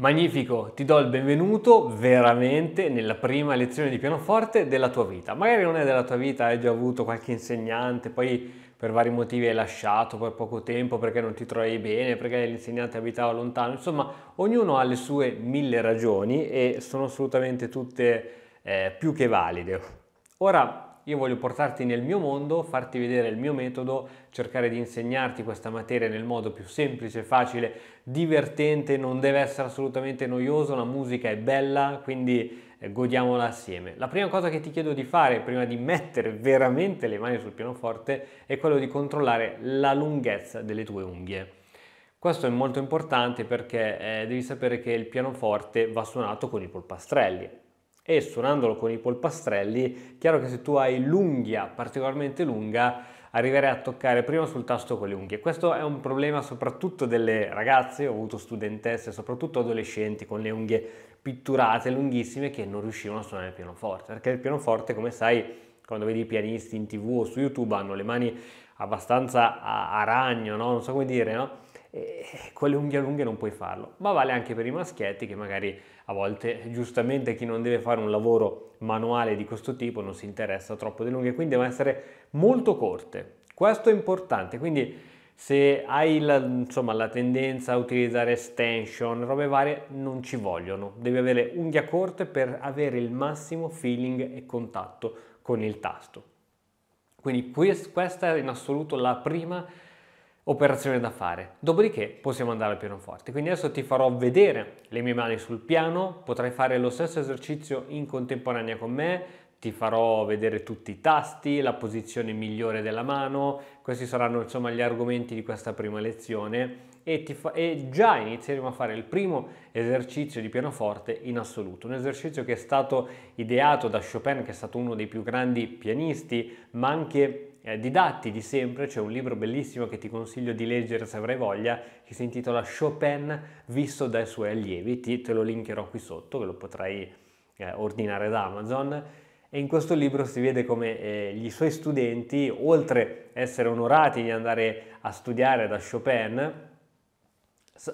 Magnifico, ti do il benvenuto veramente nella prima lezione di pianoforte della tua vita. Magari non è della tua vita, hai già avuto qualche insegnante, poi per vari motivi hai lasciato per poco tempo perché non ti trovi bene, perché l'insegnante abitava lontano, insomma ognuno ha le sue mille ragioni e sono assolutamente tutte eh, più che valide. Ora io voglio portarti nel mio mondo, farti vedere il mio metodo, cercare di insegnarti questa materia nel modo più semplice, facile, divertente, non deve essere assolutamente noioso, la musica è bella, quindi eh, godiamola assieme. La prima cosa che ti chiedo di fare prima di mettere veramente le mani sul pianoforte è quello di controllare la lunghezza delle tue unghie. Questo è molto importante perché eh, devi sapere che il pianoforte va suonato con i polpastrelli e suonandolo con i polpastrelli, chiaro che se tu hai l'unghia particolarmente lunga, arriverai a toccare prima sul tasto con le unghie. Questo è un problema soprattutto delle ragazze, ho avuto studentesse, soprattutto adolescenti con le unghie pitturate lunghissime che non riuscivano a suonare il pianoforte, perché il pianoforte, come sai, quando vedi i pianisti in tv o su YouTube hanno le mani abbastanza a, a ragno, no? non so come dire, no? e con le unghie lunghe non puoi farlo, ma vale anche per i maschietti che magari a volte giustamente chi non deve fare un lavoro manuale di questo tipo non si interessa troppo delle unghie, quindi devono essere molto corte. Questo è importante, quindi se hai la, insomma, la tendenza a utilizzare stension, robe varie, non ci vogliono, devi avere unghie corte per avere il massimo feeling e contatto con il tasto. Quindi questa è in assoluto la prima operazione da fare. Dopodiché possiamo andare al pianoforte. Quindi adesso ti farò vedere le mie mani sul piano, potrai fare lo stesso esercizio in contemporanea con me, ti farò vedere tutti i tasti, la posizione migliore della mano, questi saranno insomma gli argomenti di questa prima lezione e, fa- e, già inizieremo a fare il primo esercizio di pianoforte in assoluto, un esercizio che è stato ideato da Chopin che è stato uno dei più grandi pianisti ma anche eh, didatti di sempre, c'è un libro bellissimo che ti consiglio di leggere se avrai voglia, che si intitola Chopin visto dai suoi allievi, ti, te lo linkerò qui sotto, ve lo potrai eh, ordinare da Amazon. E in questo libro si vede come eh, gli suoi studenti, oltre ad essere onorati di andare a studiare da Chopin,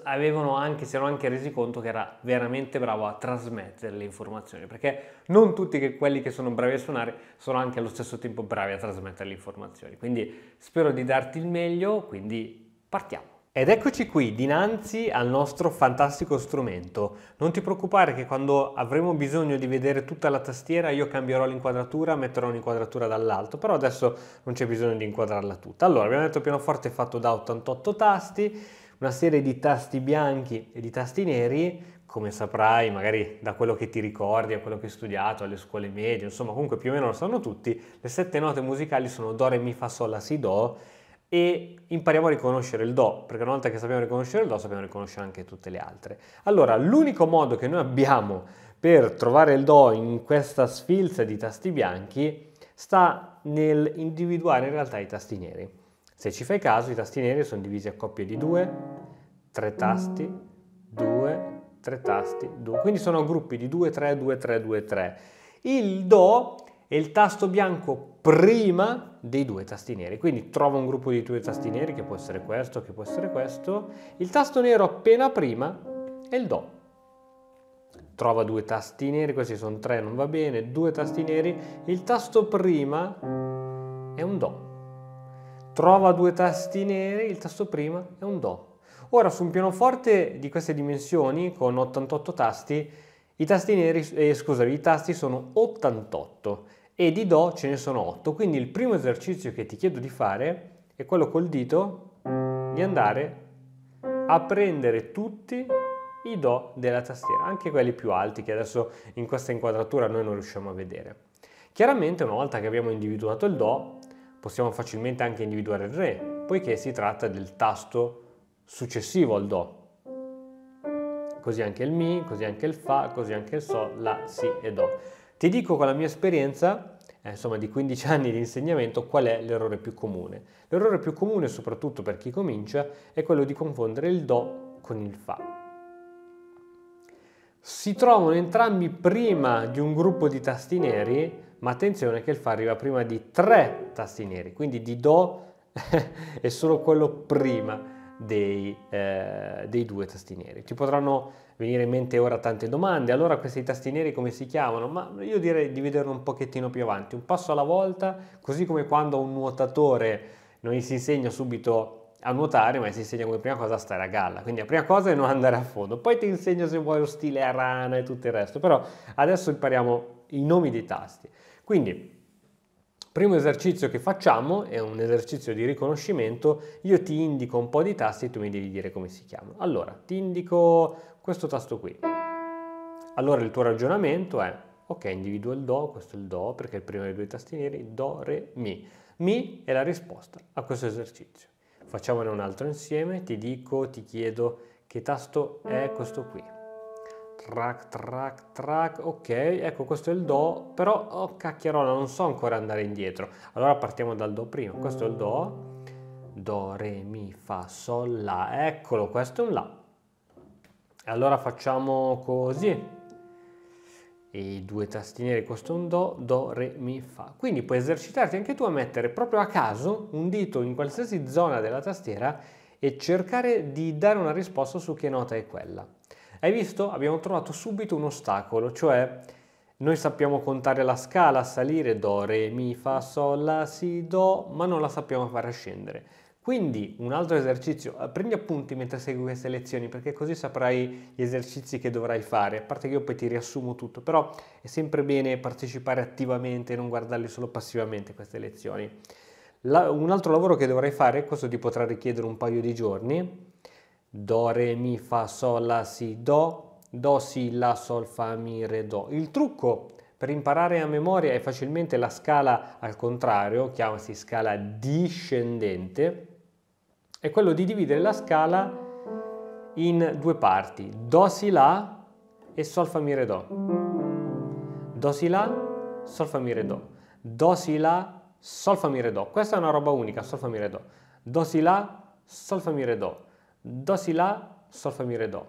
avevano anche, si erano anche resi conto che era veramente bravo a trasmettere le informazioni, perché non tutti che quelli che sono bravi a suonare sono anche allo stesso tempo bravi a trasmettere le informazioni. Quindi spero di darti il meglio, quindi partiamo. Ed eccoci qui dinanzi al nostro fantastico strumento. Non ti preoccupare che quando avremo bisogno di vedere tutta la tastiera io cambierò l'inquadratura, metterò un'inquadratura dall'alto, però adesso non c'è bisogno di inquadrarla tutta. Allora, abbiamo detto pianoforte fatto da 88 tasti, una serie di tasti bianchi e di tasti neri, come saprai magari da quello che ti ricordi, a quello che hai studiato, alle scuole medie, insomma comunque più o meno lo sanno tutti, le sette note musicali sono Do, Re, Mi, Fa, Sol, La, Si, Do e impariamo a riconoscere il Do, perché una volta che sappiamo riconoscere il Do sappiamo riconoscere anche tutte le altre. Allora l'unico modo che noi abbiamo per trovare il Do in questa sfilza di tasti bianchi sta nell'individuare in realtà i tasti neri. Se ci fai caso, i tasti neri sono divisi a coppie di due, tre tasti, due, tre tasti, due. Quindi sono gruppi di due, tre, due, tre, due, tre. Il Do è il tasto bianco prima dei due tasti neri. Quindi trova un gruppo di due tasti neri, che può essere questo, che può essere questo. Il tasto nero appena prima è il Do. Trova due tasti neri, questi sono tre, non va bene, due tasti neri. Il tasto prima è un Do trova due tasti neri, il tasto prima è un Do. Ora su un pianoforte di queste dimensioni, con 88 tasti, i tasti, neri, eh, scusami, i tasti sono 88 e di Do ce ne sono 8. Quindi il primo esercizio che ti chiedo di fare è quello col dito di andare a prendere tutti i Do della tastiera, anche quelli più alti che adesso in questa inquadratura noi non riusciamo a vedere. Chiaramente una volta che abbiamo individuato il Do, possiamo facilmente anche individuare il Re, poiché si tratta del tasto successivo al Do. Così anche il Mi, così anche il Fa, così anche il Sol, La, Si e Do. Ti dico con la mia esperienza, eh, insomma di 15 anni di insegnamento, qual è l'errore più comune. L'errore più comune, soprattutto per chi comincia, è quello di confondere il Do con il Fa si trovano entrambi prima di un gruppo di tasti neri ma attenzione che il fa arriva prima di tre tasti neri, quindi di Do è solo quello prima dei, eh, dei due tastieri. Ti potranno venire in mente ora tante domande, allora questi tasti neri come si chiamano? Ma io direi di vederlo un pochettino più avanti, un passo alla volta, così come quando un nuotatore non gli si insegna subito a nuotare, ma si insegna come prima cosa a stare a galla. Quindi la prima cosa è non andare a fondo, poi ti insegno se vuoi lo stile a rana e tutto il resto. Però adesso impariamo i nomi dei tasti. Quindi, primo esercizio che facciamo è un esercizio di riconoscimento, io ti indico un po' di tasti e tu mi devi dire come si chiamano. Allora, ti indico questo tasto qui. Allora il tuo ragionamento è, ok, individuo il Do, questo è il Do, perché è il primo dei due tasti neri, Do, Re, Mi. Mi è la risposta a questo esercizio. Facciamone un altro insieme, ti dico, ti chiedo che tasto è questo qui track, track, track, ok, ecco questo è il Do, però oh cacchierola, non so ancora andare indietro. Allora partiamo dal Do prima, questo è il Do, Do, Re, Mi, Fa, Sol, La, eccolo, questo è un La. Allora facciamo così, e due tastinieri, questo è un Do, Do, Re, Mi, Fa. Quindi puoi esercitarti anche tu a mettere proprio a caso un dito in qualsiasi zona della tastiera e cercare di dare una risposta su che nota è quella. Hai visto? Abbiamo trovato subito un ostacolo, cioè noi sappiamo contare la scala, salire do, re, mi, fa, sol, la, si, do, ma non la sappiamo far scendere. Quindi un altro esercizio, eh, prendi appunti mentre segui queste lezioni perché così saprai gli esercizi che dovrai fare, a parte che io poi ti riassumo tutto, però è sempre bene partecipare attivamente e non guardarli solo passivamente queste lezioni. La, un altro lavoro che dovrai fare, questo ti potrà richiedere un paio di giorni, do, re, mi, fa, sol, la, si, do, do, si, la, sol, fa, mi, re, do. Il trucco per imparare a memoria è facilmente la scala al contrario, chiamasi scala discendente, è quello di dividere la scala in due parti, do si la e sol fa mi re do. Do si la, sol fa mi re do. Do si la, sol fa mi re do. Questa è una roba unica, sol fa mi re do. Do si la, sol fa mi re do do si la, sol fa mi re do.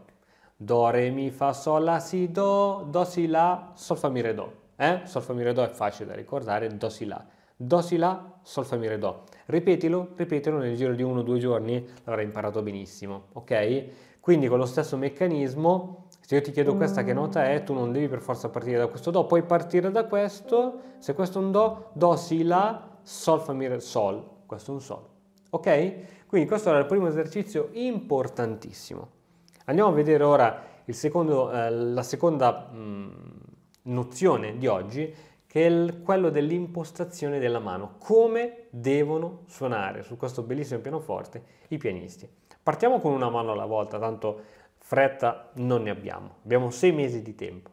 Do re mi fa sol la si do, do si la, sol fa mi re do. Eh? Sol fa mi re do è facile da ricordare, do si la. Do si la, sol fa mi re do. Ripetilo, ripetilo nel giro di uno o due giorni l'avrai imparato benissimo, ok? Quindi con lo stesso meccanismo se io ti chiedo questa che nota è, tu non devi per forza partire da questo Do, puoi partire da questo, se questo è un Do, Do, Si, La, Sol, Fa, Mi, Sol, questo è un Sol, ok? Quindi questo era il primo esercizio importantissimo. Andiamo a vedere ora secondo, eh, la seconda mh, mm, nozione di oggi, che è il, quello dell'impostazione della mano, come devono suonare su questo bellissimo pianoforte i pianisti. Partiamo con una mano alla volta, tanto fretta non ne abbiamo, abbiamo sei mesi di tempo.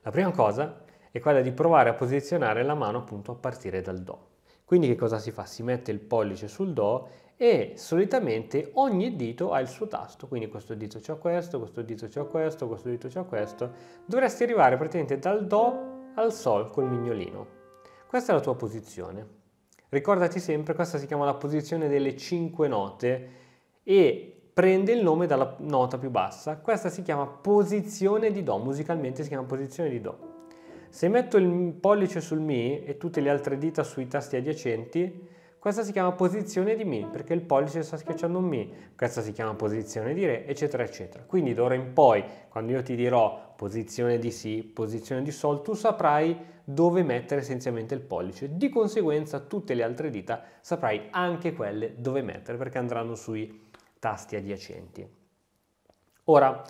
La prima cosa è quella di provare a posizionare la mano appunto a partire dal Do. Quindi che cosa si fa? Si mette il pollice sul Do e solitamente ogni dito ha il suo tasto, quindi questo dito c'ha questo, questo dito c'ha questo, questo dito c'ha questo. Dovresti arrivare praticamente dal Do al Sol col mignolino. Questa è la tua posizione. Ricordati sempre, questa si chiama la posizione delle 5 note e prende il nome dalla nota più bassa. Questa si chiama posizione di Do, musicalmente si chiama posizione di Do. Se metto il pollice sul Mi e tutte le altre dita sui tasti adiacenti, questa si chiama posizione di Mi perché il pollice sta schiacciando un Mi, questa si chiama posizione di Re, eccetera, eccetera. Quindi d'ora in poi, quando io ti dirò posizione di Si, posizione di Sol, tu saprai dove mettere essenzialmente il pollice. Di conseguenza tutte le altre dita saprai anche quelle dove mettere perché andranno sui tasti adiacenti. Ora,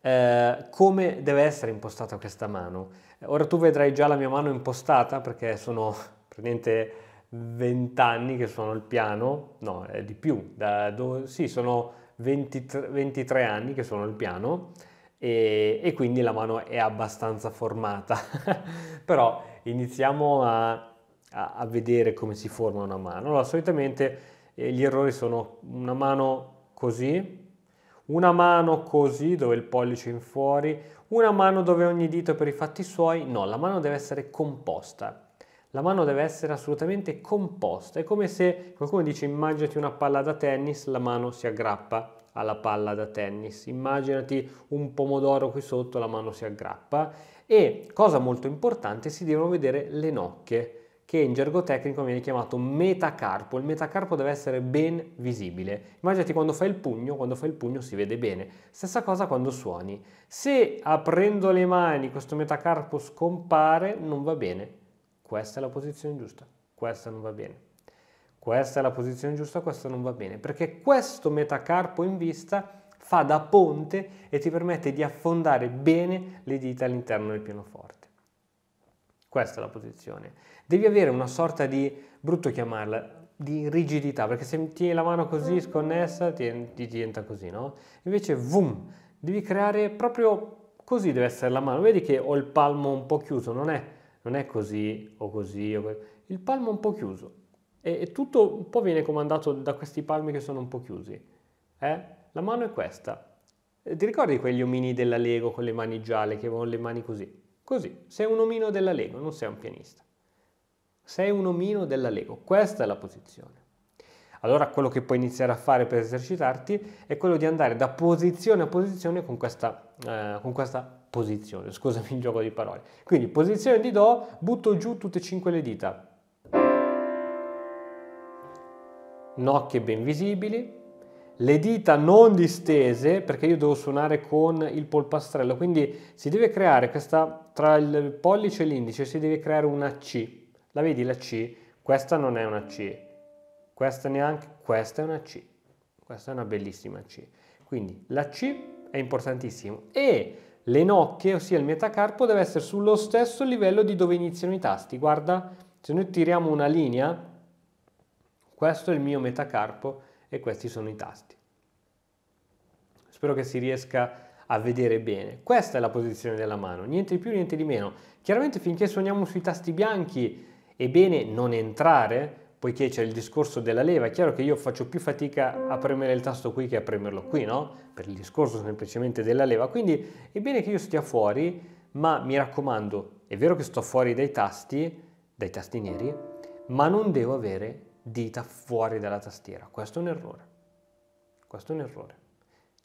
eh, come deve essere impostata questa mano? Ora tu vedrai già la mia mano impostata perché sono praticamente 20 anni che sono il piano, no, è di più, da, do, sì, sono 23, 23 anni che sono il piano e, e quindi la mano è abbastanza formata. Però iniziamo a, a, a, vedere come si forma una mano. Allora, solitamente eh, gli errori sono una mano così, una mano così dove il pollice è in fuori, una mano dove ogni dito è per i fatti suoi, no, la mano deve essere composta. La mano deve essere assolutamente composta. È come se qualcuno dice immaginati una palla da tennis, la mano si aggrappa alla palla da tennis. Immaginati un pomodoro qui sotto, la mano si aggrappa. E cosa molto importante, si devono vedere le nocche che in gergo tecnico viene chiamato metacarpo. Il metacarpo deve essere ben visibile. Immaginati quando fai il pugno, quando fai il pugno si vede bene. Stessa cosa quando suoni. Se aprendo le mani questo metacarpo scompare, non va bene. Questa è la posizione giusta, questa non va bene. Questa è la posizione giusta, questa non va bene, perché questo metacarpo in vista fa da ponte e ti permette di affondare bene le dita all'interno del pianoforte. Questa è la posizione devi avere una sorta di, brutto chiamarla, di rigidità, perché se tieni la mano così mm. sconnessa ti, ti diventa così, no? Invece, vum, devi creare proprio così deve essere la mano. Vedi che ho il palmo un po' chiuso, non è, non è così o così, o così. il palmo un po' chiuso. E, e, tutto un po' viene comandato da questi palmi che sono un po' chiusi. Eh? La mano è questa. E eh, ti ricordi quegli omini della Lego con le mani gialle che avevano le mani così? Così, sei un omino della Lego, non sei un pianista. Sei un omino della Lego, questa è la posizione. Allora quello che puoi iniziare a fare per esercitarti è quello di andare da posizione a posizione con questa, eh, con questa posizione, scusami il gioco di parole. Quindi posizione di Do, butto giù tutte e cinque le dita. Nocche ben visibili, le dita non distese perché io devo suonare con il polpastrello, quindi si deve creare questa, tra il pollice e l'indice si deve creare una C la vedi la C? Questa non è una C, questa neanche, questa è una C, questa è una bellissima C. Quindi la C è importantissima e le nocche, ossia il metacarpo, deve essere sullo stesso livello di dove iniziano i tasti. Guarda, se noi tiriamo una linea, questo è il mio metacarpo e questi sono i tasti. Spero che si riesca a vedere bene. Questa è la posizione della mano, niente di più, niente di meno. Chiaramente finché suoniamo sui tasti bianchi è bene non entrare, poiché c'è il discorso della leva, è chiaro che io faccio più fatica a premere il tasto qui che a premerlo qui, no? Per il discorso semplicemente della leva, quindi è bene che io stia fuori, ma mi raccomando, è vero che sto fuori dai tasti, dai tasti neri, ma non devo avere dita fuori dalla tastiera, questo è un errore, questo è un errore.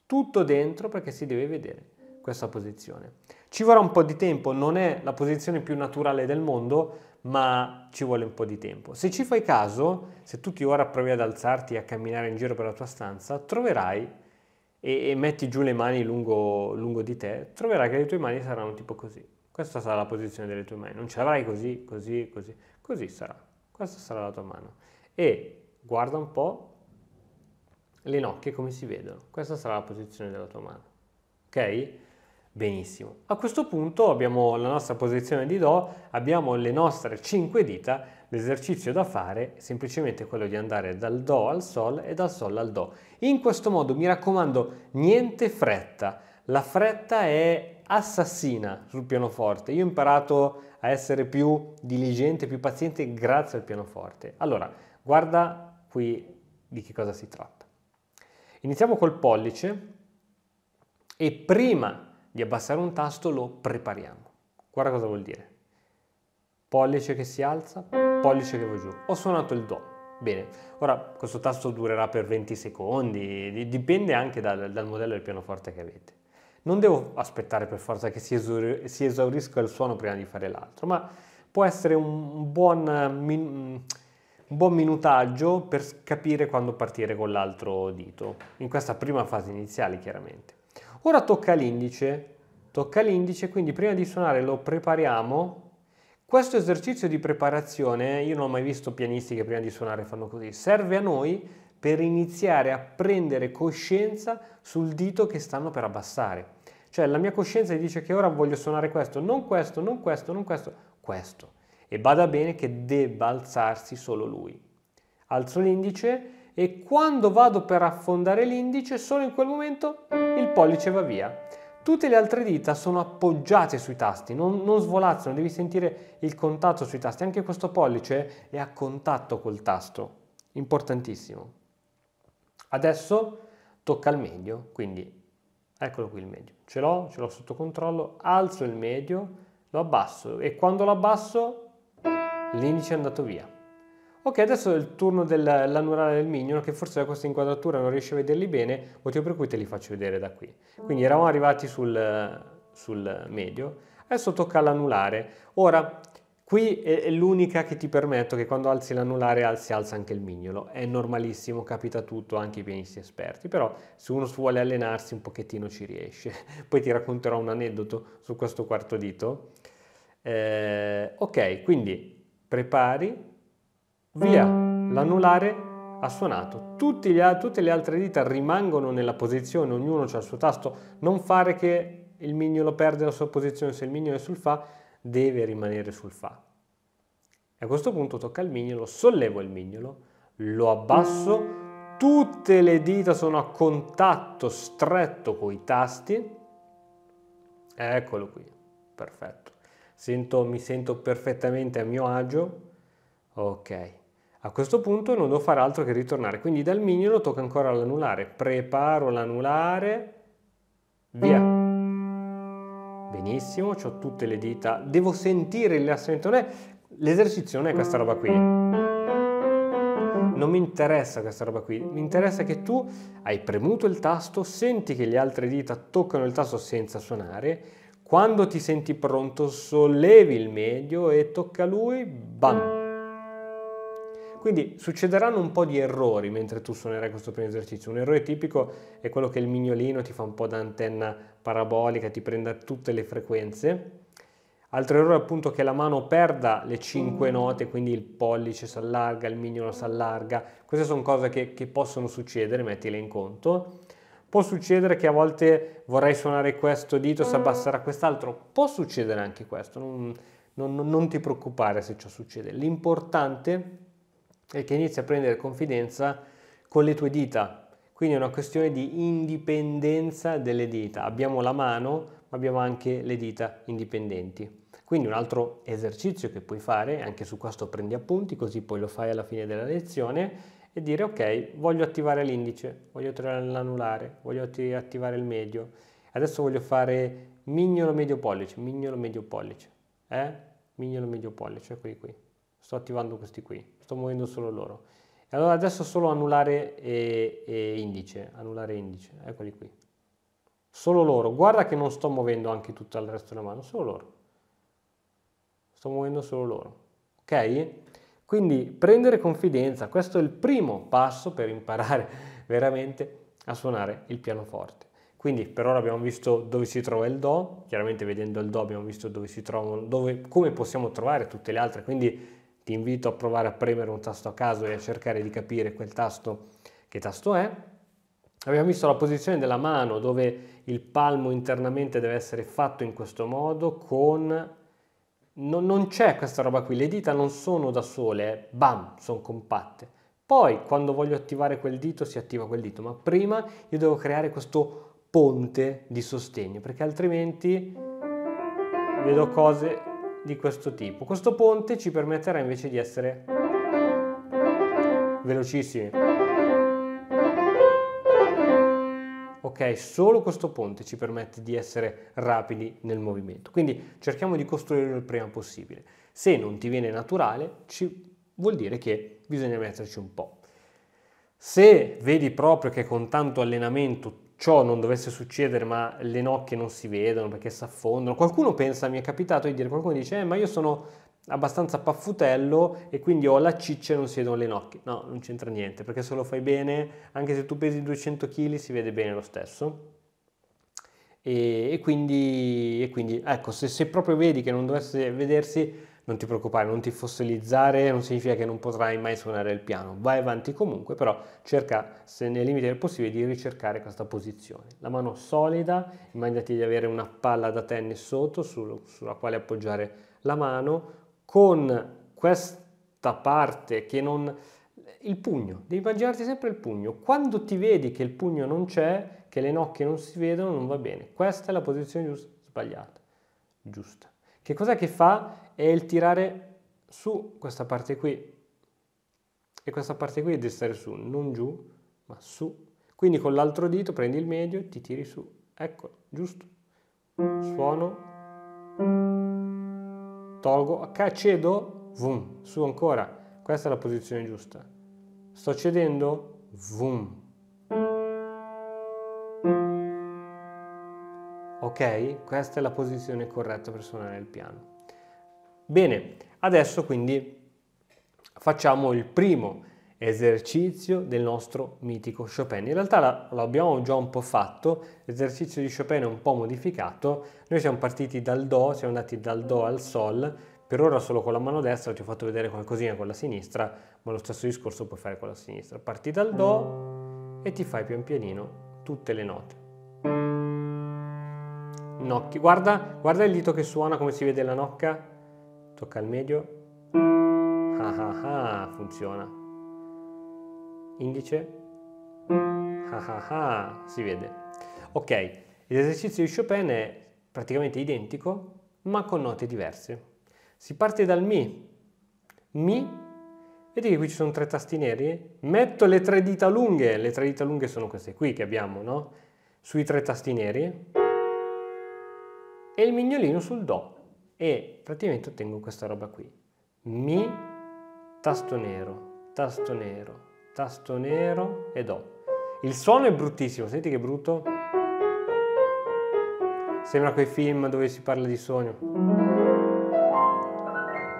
Tutto dentro perché si deve vedere questa posizione. Ci vorrà un po' di tempo, non è la posizione più naturale del mondo, ma ci vuole un po' di tempo. Se ci fai caso, se tu ti ora provi ad alzarti e a camminare in giro per la tua stanza, troverai e, e metti giù le mani lungo, lungo, di te, troverai che le tue mani saranno tipo così. Questa sarà la posizione delle tue mani, non ce l'avrai così, così, così, così sarà. Questa sarà la tua mano. E guarda un po' le nocche come si vedono. Questa sarà la posizione della tua mano. Ok? Benissimo, a questo punto abbiamo la nostra posizione di Do, abbiamo le nostre 5 dita, l'esercizio da fare è semplicemente quello di andare dal Do al Sol e dal Sol al Do. In questo modo mi raccomando niente fretta, la fretta è assassina sul pianoforte, io ho imparato a essere più diligente, più paziente grazie al pianoforte. Allora, guarda qui di che cosa si tratta. Iniziamo col pollice e prima di abbassare un tasto lo prepariamo. Guarda cosa vuol dire. Pollice che si alza, pollice che va giù. Ho suonato il Do. Bene, ora questo tasto durerà per 20 secondi, dipende anche dal, dal modello del pianoforte che avete. Non devo aspettare per forza che si, esauri, si esaurisca il suono prima di fare l'altro, ma può essere un buon... Min, un buon minutaggio per capire quando partire con l'altro dito, in questa prima fase iniziale chiaramente. Ora tocca l'indice, tocca l'indice, quindi prima di suonare lo prepariamo. Questo esercizio di preparazione, io non ho mai visto pianisti che prima di suonare fanno così, serve a noi per iniziare a prendere coscienza sul dito che stanno per abbassare. Cioè la mia coscienza dice che ora voglio suonare questo, non questo, non questo, non questo, questo. E bada bene che debba alzarsi solo lui. Alzo l'indice e quando vado per affondare l'indice solo in quel momento il pollice va via. Tutte le altre dita sono appoggiate sui tasti, non, non svolazzano, devi sentire il contatto sui tasti, anche questo pollice è a contatto col tasto, importantissimo. Adesso tocca il medio, quindi eccolo qui il medio, ce l'ho, ce l'ho sotto controllo, alzo il medio, lo abbasso e quando lo abbasso l'indice è andato via. Ok, adesso è il turno dell'anulare del mignolo, che forse da questa inquadratura non riesce a vederli bene, motivo per cui te li faccio vedere da qui. Quindi eravamo arrivati sul, sul medio, adesso tocca all'anulare. Ora, Qui è l'unica che ti permetto che quando alzi l'anulare alzi alza anche il mignolo, è normalissimo, capita tutto anche i pianisti esperti, però se uno vuole allenarsi un pochettino ci riesce. Poi ti racconterò un aneddoto su questo quarto dito. Eh, ok, quindi prepari, via, l'anulare ha suonato. Gli, tutte le altre dita rimangono nella posizione, ognuno ha il suo tasto. Non fare che il mignolo perde la sua posizione, se il mignolo è sul Fa, deve rimanere sul Fa. E a questo punto tocca il mignolo, sollevo il mignolo, lo abbasso, tutte le dita sono a contatto stretto con i tasti. Eccolo qui, perfetto. Sento, mi sento perfettamente a mio agio. Ok. A questo punto non devo fare altro che ritornare, quindi dal mignolo tocca ancora l'anulare. Preparo l'anulare, via. Benissimo, ho tutte le dita. Devo sentire il rilassamento. L'esercizio non è questa roba qui. Non mi interessa questa roba qui, mi interessa che tu hai premuto il tasto, senti che le altre dita toccano il tasto senza suonare, quando ti senti pronto sollevi il medio e tocca lui, bam! Quindi succederanno un po' di errori mentre tu suonerai questo primo esercizio. Un errore tipico è quello che il mignolino ti fa un po' da antenna parabolica, ti prenda tutte le frequenze. Altro errore è appunto che la mano perda le cinque mm. note, quindi il pollice si allarga, il mignolo si allarga. Queste sono cose che, che possono succedere, mettile in conto. Può succedere che a volte vorrai suonare questo dito, si mm. abbasserà quest'altro. Può succedere anche questo, non, non, non ti preoccupare se ciò succede. L'importante è e che inizi a prendere confidenza con le tue dita. Quindi è una questione di indipendenza delle dita. Abbiamo la mano, ma abbiamo anche le dita indipendenti. Quindi un altro esercizio che puoi fare, anche su questo prendi appunti, così poi lo fai alla fine della lezione, e dire ok, voglio attivare l'indice, voglio attivare l'anulare, voglio attivare il medio. Adesso voglio fare mignolo medio pollice, mignolo medio pollice, eh? Mignolo medio pollice, qui qui. Sto attivando questi qui sto muovendo solo loro. E allora adesso solo annullare e, e indice, annullare indice, eccoli qui. Solo loro, guarda che non sto muovendo anche tutto il resto della mano, solo loro. Sto muovendo solo loro, ok? Quindi prendere confidenza, questo è il primo passo per imparare veramente a suonare il pianoforte. Quindi per ora abbiamo visto dove si trova il Do, chiaramente vedendo il Do abbiamo visto dove si trovano, dove, come possiamo trovare tutte le altre, quindi ti invito a provare a premere un tasto a caso e a cercare di capire quel tasto che tasto è. Abbiamo visto la posizione della mano dove il palmo internamente deve essere fatto in questo modo con... Non, non c'è questa roba qui, le dita non sono da sole, eh. bam, sono compatte. Poi quando voglio attivare quel dito si attiva quel dito, ma prima io devo creare questo ponte di sostegno perché altrimenti vedo cose di questo tipo. Questo ponte ci permetterà invece di essere velocissimi. Ok, solo questo ponte ci permette di essere rapidi nel movimento. Quindi cerchiamo di costruirlo il prima possibile. Se non ti viene naturale, ci vuol dire che bisogna metterci un po'. Se vedi proprio che con tanto allenamento ciò non dovesse succedere, ma le nocche non si vedono perché si affondano. Qualcuno pensa, mi è capitato di dire, qualcuno dice, eh, ma io sono abbastanza paffutello e quindi ho la ciccia e non si vedono le nocche. No, non c'entra niente, perché se lo fai bene, anche se tu pesi 200 kg, si vede bene lo stesso. E, e, quindi, e quindi, ecco, se, se proprio vedi che non dovesse vedersi, non ti preoccupare, non ti fossilizzare, non significa che non potrai mai suonare il piano, vai avanti comunque, però cerca, se nei limiti del possibile, di ricercare questa posizione. La mano solida, immaginati di avere una palla da tennis sotto sul, sulla quale appoggiare la mano, con questa parte che non... Il pugno, devi immaginarti sempre il pugno. Quando ti vedi che il pugno non c'è, che le nocche non si vedono, non va bene. Questa è la posizione giusta, sbagliata, giusta. Che cosa che fa? È il tirare su questa parte qui. E questa parte qui deve stare su, non giù, ma su. Quindi con l'altro dito prendi il medio e ti tiri su. Ecco, giusto. Suono. Tolgo. Cedo. Vum. Su ancora. Questa è la posizione giusta. Sto cedendo. Vum. Ok? Questa è la posizione corretta per suonare il piano. Bene, adesso quindi facciamo il primo esercizio del nostro mitico Chopin. In realtà l'abbiamo già un po' fatto, l'esercizio di Chopin è un po' modificato, noi siamo partiti dal Do, siamo andati dal Do al Sol, per ora solo con la mano destra, ti ho fatto vedere qualcosina con la sinistra, ma lo stesso discorso puoi fare con la sinistra. Parti dal Do e ti fai pian pianino tutte le note nocchi. Guarda, guarda il dito che suona come si vede la nocca. Tocca il medio. Ah ah ah, funziona. Indice. Ah ah ah, si vede. Ok, l'esercizio di Chopin è praticamente identico, ma con note diverse. Si parte dal Mi. Mi Vedi che qui ci sono tre tasti neri? Metto le tre dita lunghe, le tre dita lunghe sono queste qui che abbiamo, no? Sui tre tasti neri e il mignolino sul Do e praticamente ottengo questa roba qui. Mi, tasto nero, tasto nero, tasto nero e Do. Il suono è bruttissimo, senti che brutto? Sembra quei film dove si parla di sogno.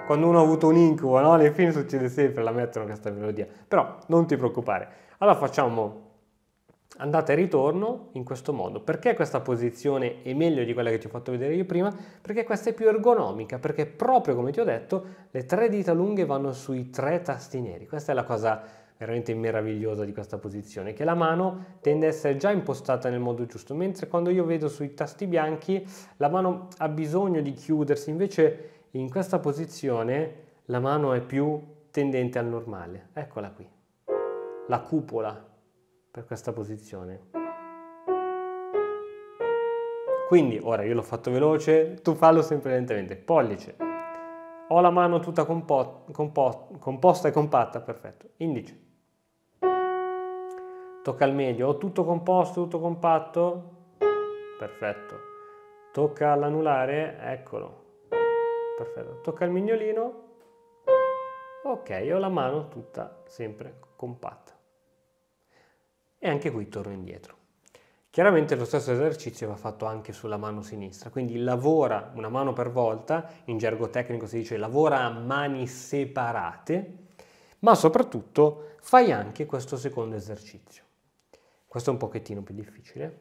Quando uno ha avuto un incubo, no? Nei film succede sempre, la mettono questa melodia. Però non ti preoccupare. Allora facciamo andata e ritorno in questo modo. Perché questa posizione è meglio di quella che ti ho fatto vedere io prima? Perché questa è più ergonomica, perché proprio come ti ho detto le tre dita lunghe vanno sui tre tasti neri. Questa è la cosa veramente meravigliosa di questa posizione, che la mano tende a essere già impostata nel modo giusto, mentre quando io vedo sui tasti bianchi la mano ha bisogno di chiudersi, invece in questa posizione la mano è più tendente al normale. Eccola qui. La cupola per questa posizione. Quindi, ora io l'ho fatto veloce, tu fallo sempre lentamente. Pollice. Ho la mano tutta compo compo composta e compatta, perfetto. Indice. Tocca al medio. Ho tutto composto, tutto compatto. Perfetto. Tocca all'anulare, eccolo. Perfetto. Tocca al mignolino. Ok, ho la mano tutta sempre compatta e anche qui torno indietro. Chiaramente lo stesso esercizio va fatto anche sulla mano sinistra, quindi lavora una mano per volta, in gergo tecnico si dice lavora a mani separate, ma soprattutto fai anche questo secondo esercizio. Questo è un pochettino più difficile.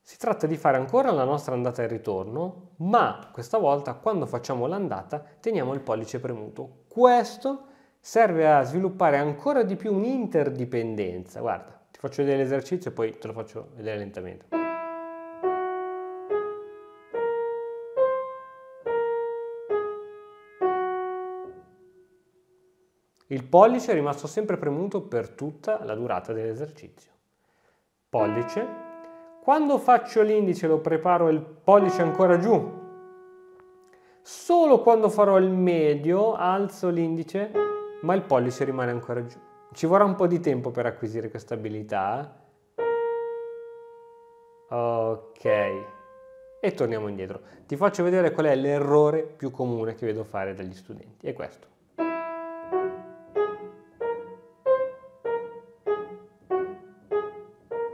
Si tratta di fare ancora la nostra andata e ritorno, ma questa volta quando facciamo l'andata teniamo il pollice premuto. Questo serve a sviluppare ancora di più un'interdipendenza. Guarda, ti faccio vedere l'esercizio e poi te lo faccio vedere lentamente. Il pollice è rimasto sempre premuto per tutta la durata dell'esercizio. Pollice. Quando faccio l'indice lo preparo il pollice ancora giù. Solo quando farò il medio alzo l'indice, ma il pollice rimane ancora giù. Ci vorrà un po' di tempo per acquisire questa abilità. Ok. E torniamo indietro. Ti faccio vedere qual è l'errore più comune che vedo fare dagli studenti. È questo.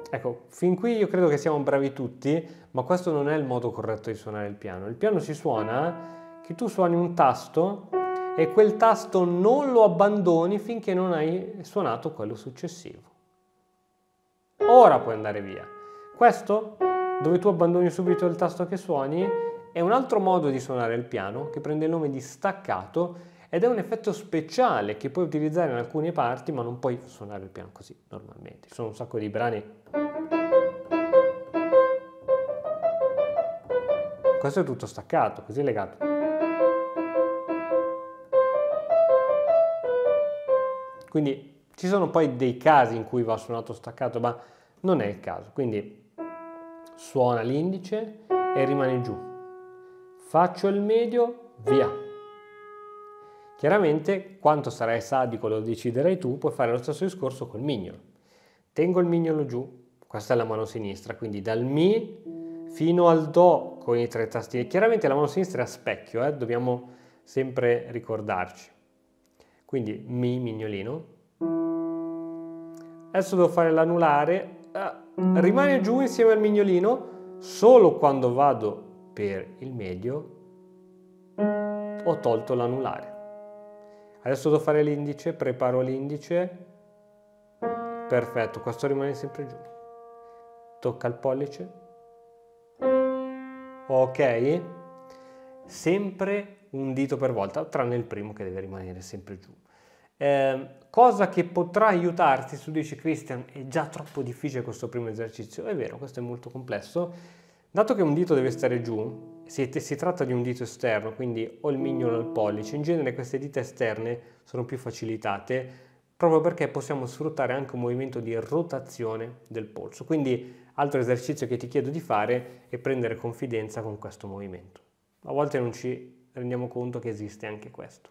Ecco, fin qui io credo che siamo bravi tutti, ma questo non è il modo corretto di suonare il piano. Il piano si suona che tu suoni un tasto e quel tasto non lo abbandoni finché non hai suonato quello successivo. Ora puoi andare via. Questo, dove tu abbandoni subito il tasto che suoni, è un altro modo di suonare il piano che prende il nome di staccato ed è un effetto speciale che puoi utilizzare in alcune parti, ma non puoi suonare il piano così normalmente. Ci sono un sacco di brani questo è tutto staccato, così legato. Quindi ci sono poi dei casi in cui va suonato staccato, ma non è il caso. Quindi suona l'indice e rimane giù. Faccio il medio, via. Chiaramente quanto sarai sadico lo deciderai tu, puoi fare lo stesso discorso col mignolo. Tengo il mignolo giù, questa è la mano sinistra, quindi dal mi fino al do con i tre tastini. Chiaramente la mano sinistra è a specchio, eh? dobbiamo sempre ricordarci quindi Mi mignolino. Adesso devo fare l'anulare, ah, rimane giù insieme al mignolino solo quando vado per il medio ho tolto l'anulare. Adesso devo fare l'indice, preparo l'indice, perfetto, questo rimane sempre giù. Tocca il pollice. Ok? Sempre un dito per volta, tranne il primo che deve rimanere sempre giù. Eh, cosa che potrà aiutarti, tu dici Christian, è già troppo difficile questo primo esercizio. È vero, questo è molto complesso. Dato che un dito deve stare giù, si, si tratta di un dito esterno, quindi o il mignolo o il pollice, in genere queste dita esterne sono più facilitate proprio perché possiamo sfruttare anche un movimento di rotazione del polso. Quindi altro esercizio che ti chiedo di fare è prendere confidenza con questo movimento. A volte non ci rendiamo conto che esiste anche questo.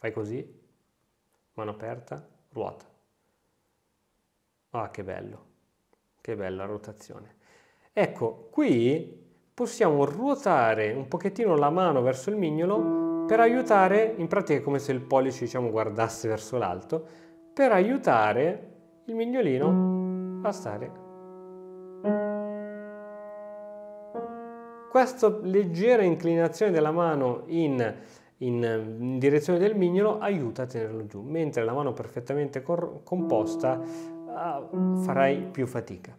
Fai così, mano aperta, ruota. Ah, che bello, che bella rotazione. Ecco, qui possiamo ruotare un pochettino la mano verso il mignolo per aiutare, in pratica come se il pollice diciamo, guardasse verso l'alto, per aiutare il mignolino a stare. Questa leggera inclinazione della mano in in, in direzione del mignolo aiuta a tenerlo giù, mentre la mano perfettamente cor- composta uh, farai più fatica.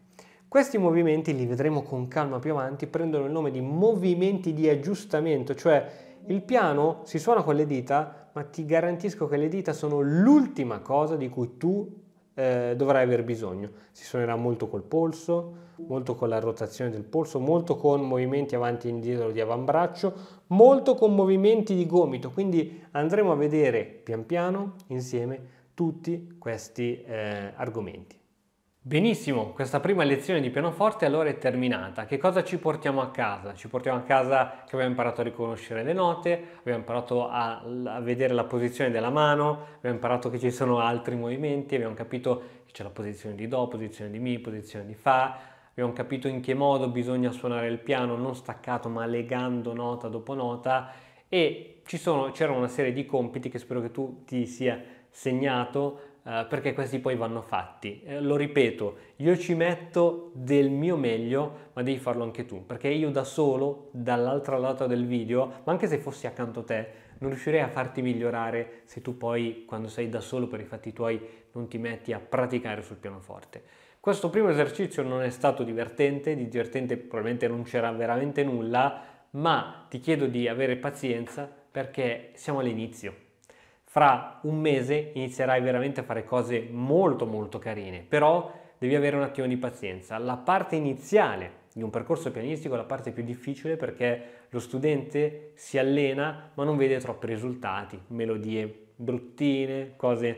Questi movimenti li vedremo con calma più avanti, prendono il nome di movimenti di aggiustamento, cioè il piano si suona con le dita, ma ti garantisco che le dita sono l'ultima cosa di cui tu eh, dovrai aver bisogno. Si suonerà molto col polso, molto con la rotazione del polso, molto con movimenti avanti e indietro di avambraccio, molto con movimenti di gomito, quindi andremo a vedere pian piano insieme tutti questi eh, argomenti. Benissimo, questa prima lezione di pianoforte allora è terminata. Che cosa ci portiamo a casa? Ci portiamo a casa che abbiamo imparato a riconoscere le note, abbiamo imparato a, a vedere la posizione della mano, abbiamo imparato che ci sono altri movimenti, abbiamo capito che c'è la posizione di Do, posizione di Mi, posizione di Fa, abbiamo capito in che modo bisogna suonare il piano, non staccato ma legando nota dopo nota e c'era una serie di compiti che spero che tu ti sia segnato eh, perché questi poi vanno fatti. Eh, lo ripeto, io ci metto del mio meglio, ma devi farlo anche tu, perché io da solo, dall'altra lato del video, ma anche se fossi accanto a te, non riuscirei a farti migliorare se tu poi, quando sei da solo per i fatti tuoi, non ti metti a praticare sul pianoforte. Questo primo esercizio non è stato divertente, di divertente probabilmente non c'era veramente nulla, ma ti chiedo di avere pazienza perché siamo all'inizio fra un mese inizierai veramente a fare cose molto molto carine, però devi avere un attimo di pazienza. La parte iniziale di un percorso pianistico è la parte più difficile perché lo studente si allena ma non vede troppi risultati, melodie bruttine, cose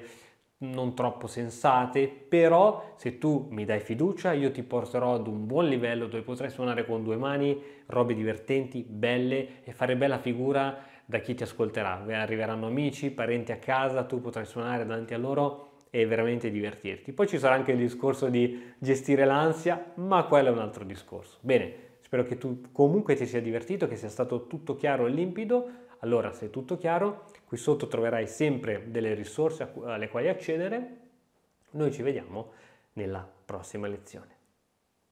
non troppo sensate, però se tu mi dai fiducia io ti porterò ad un buon livello dove potrai suonare con due mani robe divertenti, belle e fare bella figura da chi ti ascolterà. Arriveranno amici, parenti a casa, tu potrai suonare davanti a loro e veramente divertirti. Poi ci sarà anche il discorso di gestire l'ansia, ma quello è un altro discorso. Bene, spero che tu comunque ti sia divertito, che sia stato tutto chiaro e limpido. Allora, se è tutto chiaro, qui sotto troverai sempre delle risorse alle quali accedere. Noi ci vediamo nella prossima lezione.